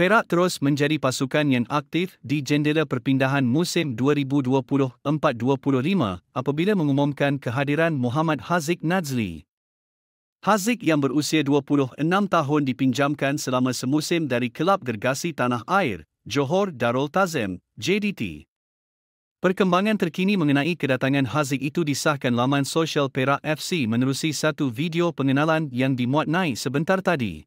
Perak terus menjadi pasukan yang aktif di jendela perpindahan musim 2024-25 apabila mengumumkan kehadiran Muhammad Haziq Nazli. Haziq yang berusia 26 tahun dipinjamkan selama semusim dari Kelab Gergasi Tanah Air, Johor Darul Tazim, JDT. Perkembangan terkini mengenai kedatangan Haziq itu disahkan laman sosial Perak FC menerusi satu video pengenalan yang dimuat naik sebentar tadi.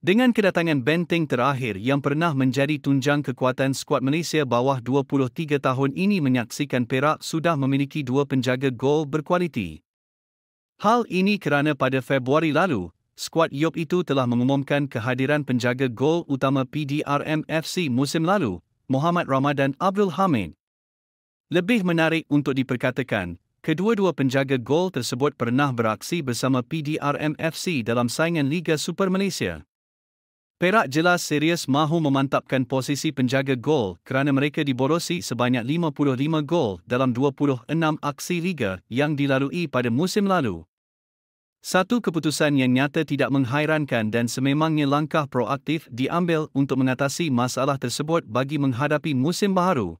Dengan kedatangan Benteng terakhir yang pernah menjadi tunjang kekuatan skuad Malaysia bawah 23 tahun ini menyaksikan Perak sudah memiliki dua penjaga gol berkualiti. Hal ini kerana pada Februari lalu, skuad Yop itu telah mengumumkan kehadiran penjaga gol utama PDRM FC musim lalu, Muhammad Ramadan Abdul Hamid. Lebih menarik untuk diperkatakan, kedua-dua penjaga gol tersebut pernah beraksi bersama PDRM FC dalam saingan Liga Super Malaysia. Perak jelas serius mahu memantapkan posisi penjaga gol kerana mereka diborosi sebanyak 55 gol dalam 26 aksi liga yang dilalui pada musim lalu. Satu keputusan yang nyata tidak menghairankan dan sememangnya langkah proaktif diambil untuk mengatasi masalah tersebut bagi menghadapi musim baru.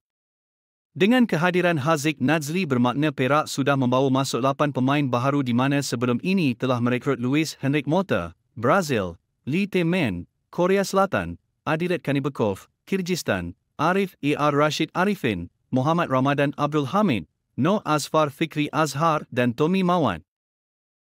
Dengan kehadiran Haziq Nazli bermakna Perak sudah membawa masuk 8 pemain baru di mana sebelum ini telah merekrut Luis Henrique Mota, Brazil, Lee Temen Korea Selatan, Adilet Kanibekov, Kyrgyzstan, Arif E.R. Rashid Arifin, Muhammad Ramadan Abdul Hamid, No Azfar Fikri Azhar dan Tommy Mawan.